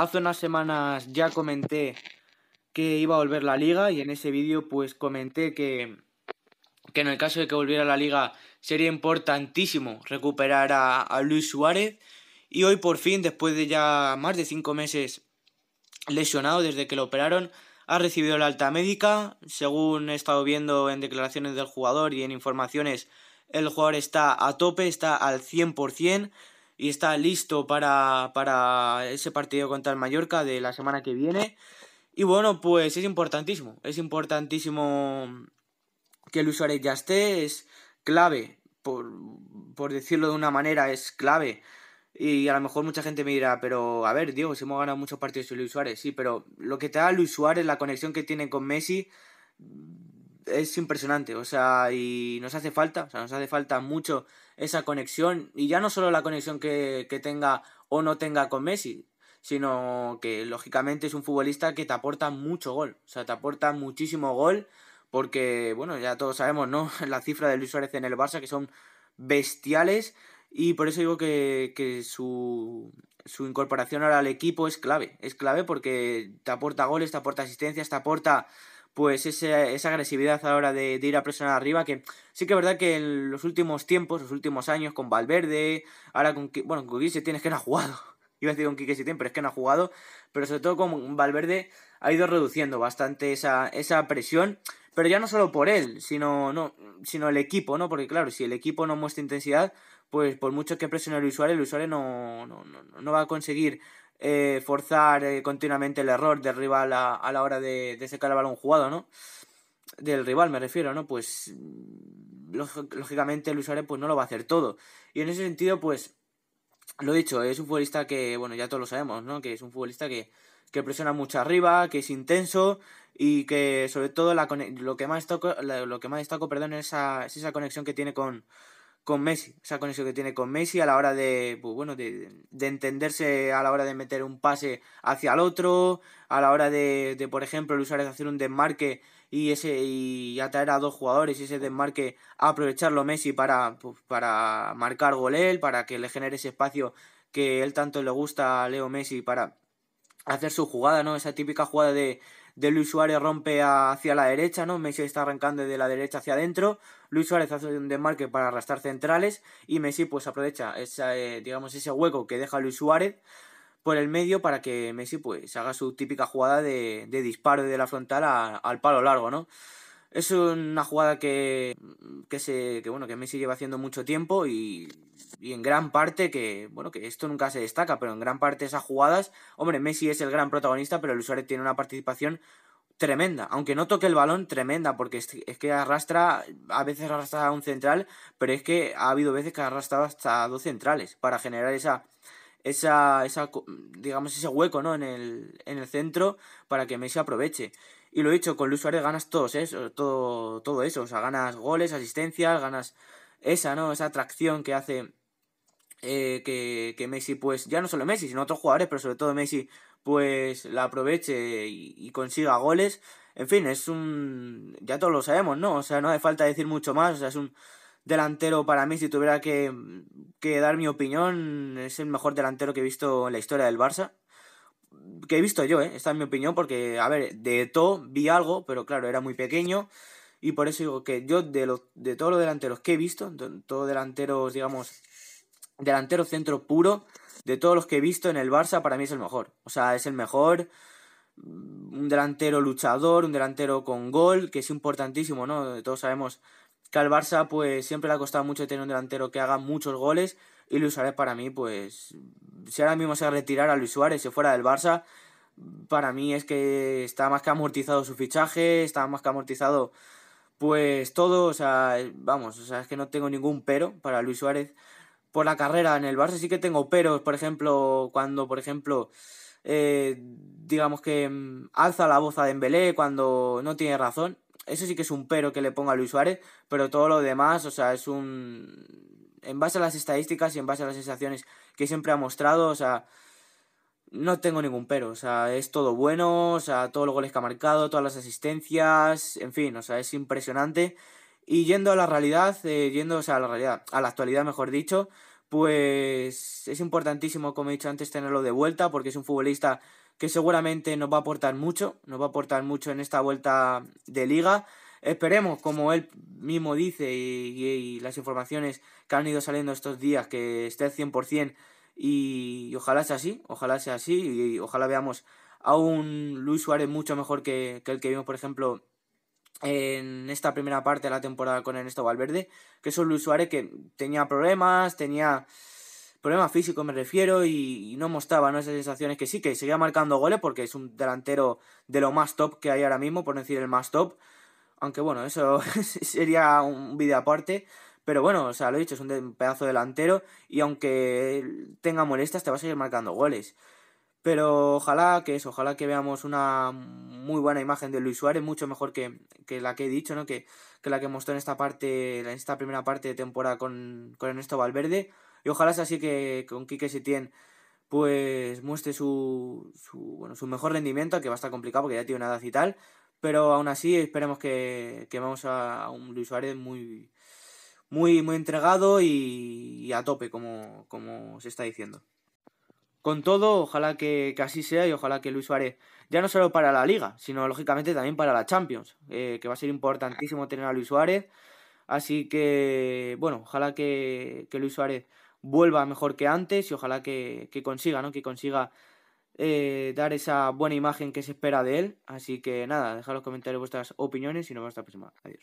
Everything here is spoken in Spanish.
Hace unas semanas ya comenté que iba a volver la liga y en ese vídeo pues comenté que, que en el caso de que volviera la liga sería importantísimo recuperar a, Luis Suárez y hoy por fin, después de ya más de cinco meses lesionado desde que lo operaron, ha recibido la alta médica. Según he estado viendo en declaraciones del jugador y en informaciones, el jugador está a tope, está al 100% y está listo para, ese partido contra el Mallorca de la semana que viene. Y bueno, pues es importantísimo, es importantísimo que Luis Suárez ya esté, es clave, por, por decirlo de una manera, es clave. Y a lo mejor mucha gente me dirá, pero a ver, Diego, si hemos ganado muchos partidos sin Luis Suárez, sí, pero lo que te da Luis Suárez, la conexión que tiene con Messi, es impresionante, o sea, y nos hace falta, o sea, nos hace falta mucho esa conexión, y ya no solo la conexión que, tenga o no tenga con Messi, sino que lógicamente es un futbolista que te aporta mucho gol, o sea, te aporta muchísimo gol, porque, bueno, ya todos sabemos, ¿no? La cifra de Luis Suárez en el Barça, que son bestiales, y por eso digo que, que su, su incorporación ahora al equipo es clave, es clave porque te aporta goles, te aporta asistencias, te aporta pues esa agresividad ahora de, de ir a presionar arriba, que sí que es verdad que en los últimos tiempos, los últimos años, con Valverde, ahora con, bueno, con Quique se tiene que no ha jugado, iba a decir con Quique Setién, pero es que no ha jugado, pero sobre todo con Valverde ha ido reduciendo bastante esa, esa presión, pero ya no solo por él, sino, no, sino el equipo, ¿no? Porque claro, si el equipo no muestra intensidad, pues por mucho que presione el usuario, el usuario no, no, no, no va a conseguir eh, forzar eh, continuamente el error del rival a, la hora de, de, secar el balón jugado, ¿no? Del rival me refiero, ¿no? Pues mm, lógicamente el Suárez pues no lo va a hacer todo. Y en ese sentido, pues, lo he dicho, es un futbolista que, bueno, ya todos lo sabemos, ¿no? Que es un futbolista que, presiona mucho arriba, que es intenso y que sobre todo lo que más lo que más destaco perdón esa, es esa conexión que tiene con, con Messi, con eso que tiene con Messi a la hora de, pues bueno, de, entenderse a la hora de meter un pase hacia el otro, a la hora de, por ejemplo, el usuario hacer un desmarque y ese y atraer a dos jugadores y ese desmarque aprovecharlo Messi para, pues, para marcar gol él, para que le genere ese espacio que él tanto le gusta a Leo Messi para hacer su jugada, ¿no? Esa típica jugada de, Luis Suárez rompe hacia la derecha, ¿no? Messi está arrancando de la derecha hacia adentro, Luis Suárez hace un desmarque para arrastrar centrales y Messi pues aprovecha esa, eh, digamos, ese hueco que deja Luis Suárez por el medio para que Messi pues haga su típica jugada de, disparo de la frontal al palo largo, ¿no? Es una jugada que, que, se, que, bueno, que Messi lleva haciendo mucho tiempo y y en gran parte que, bueno, que esto nunca se destaca, pero en gran parte esas jugadas, hombre, Messi es el gran protagonista, pero el usuario tiene una participación tremenda, aunque no toque el balón, tremenda, porque es, que arrastra, a veces arrastra a un central, pero es que ha habido veces que ha arrastrado hasta dos centrales para generar esa, esa, esa digamos, ese hueco, ¿no? En el, en el centro para que Messi aproveche. Y lo he dicho, con el usuario ganas todos, eso ¿eh? todo, todo eso, o sea, ganas goles, asistencias, ganas esa, ¿no? Esa atracción que hace eh, que, que, Messi, pues, ya no solo Messi, sino otros jugadores, pero sobre todo Messi, pues la aproveche y, consiga goles. En fin, es un. Ya todos lo sabemos, ¿no? O sea, no hace falta decir mucho más. O sea, es un delantero para mí, si tuviera que, que dar mi opinión, es el mejor delantero que he visto en la historia del Barça que he visto yo, ¿eh? esta es mi opinión, porque, a ver, de todo vi algo, pero claro, era muy pequeño. Y por eso digo que yo de, todos los delanteros que he visto, todos delanteros, digamos, delantero centro puro, de todos los que he visto en el Barça, para mí es el mejor. O sea, es el mejor. Mm, un delantero luchador, un delantero con gol, que es importantísimo, ¿no? Todos sabemos que al Barça, pues siempre le ha costado mucho tener un delantero que haga muchos goles. Y Luis Suárez, para mí, pues. Si ahora mismo se retirara a Luis Suárez, y fuera del Barça, para mí es que está más que amortizado su fichaje, está más que amortizado pues todo, o sea, eh, vamos, o sea, es que no tengo ningún pero para Luis Suárez por la carrera en el Barça. Sí que tengo peros, por ejemplo, cuando, por ejemplo, eh, digamos que mm, alza la voz a Dembélé cuando no tiene razón. Eso sí que es un pero que le ponga a Luis Suárez, pero todo lo demás, o sea, es un... En base a las estadísticas y en base a las sensaciones que siempre ha mostrado, o sea, no tengo ningún pero, o sea, es todo bueno, o sea, todos los goles que ha marcado, todas las asistencias, en fin, o sea, es impresionante. Y yendo a la realidad, eh, yendo, o sea, a la realidad, a la actualidad, mejor dicho, pues es importantísimo, como he dicho antes, tenerlo de vuelta, porque es un futbolista que seguramente nos va a aportar mucho, nos va a aportar mucho en esta vuelta de liga. Esperemos, como él mismo dice y, las informaciones que han ido saliendo estos días, que esté al 100% y, ojalá sea así, ojalá sea así y, ojalá veamos a un Luis Suárez mucho mejor que, el que vimos, por ejemplo, en esta primera parte de la temporada con Ernesto Valverde, que es un Luis Suárez que tenía problemas, tenía problemas físicos me refiero y, no mostraba ¿no? esas sensaciones que sí, que seguía marcando goles porque es un delantero de lo más top que hay ahora mismo, por decir el más top, aunque bueno, eso sería un vídeo aparte, pero bueno, o sea, lo he dicho, es un pedazo delantero y aunque tenga molestias te va a seguir marcando goles. Pero ojalá que eso, ojalá que veamos una muy buena imagen de Luis Suárez, mucho mejor que, la que he dicho, ¿no? Que, la que mostró en esta parte, en esta primera parte de temporada con, Ernesto Valverde. Y ojalá sea así que con Quique Setién pues muestre su, mejor rendimiento, que va a estar complicado porque ya tiene una edad y tal. Pero aún así esperemos que, que vamos a un Luis Suárez muy, muy, muy entregado y, a tope, como, como se está diciendo. Con todo, ojalá que, así sea y ojalá que Luis Suárez, ya no solo para la Liga, sino lógicamente también para la Champions, eh, que va a ser importantísimo tener a Luis Suárez. Así que, bueno, ojalá que, Luis Suárez vuelva mejor que antes y ojalá que, consiga, ¿no? Que consiga eh, dar esa buena imagen que se espera de él. Así que nada, dejad los comentarios vuestras opiniones y nos vemos la próxima. Adiós.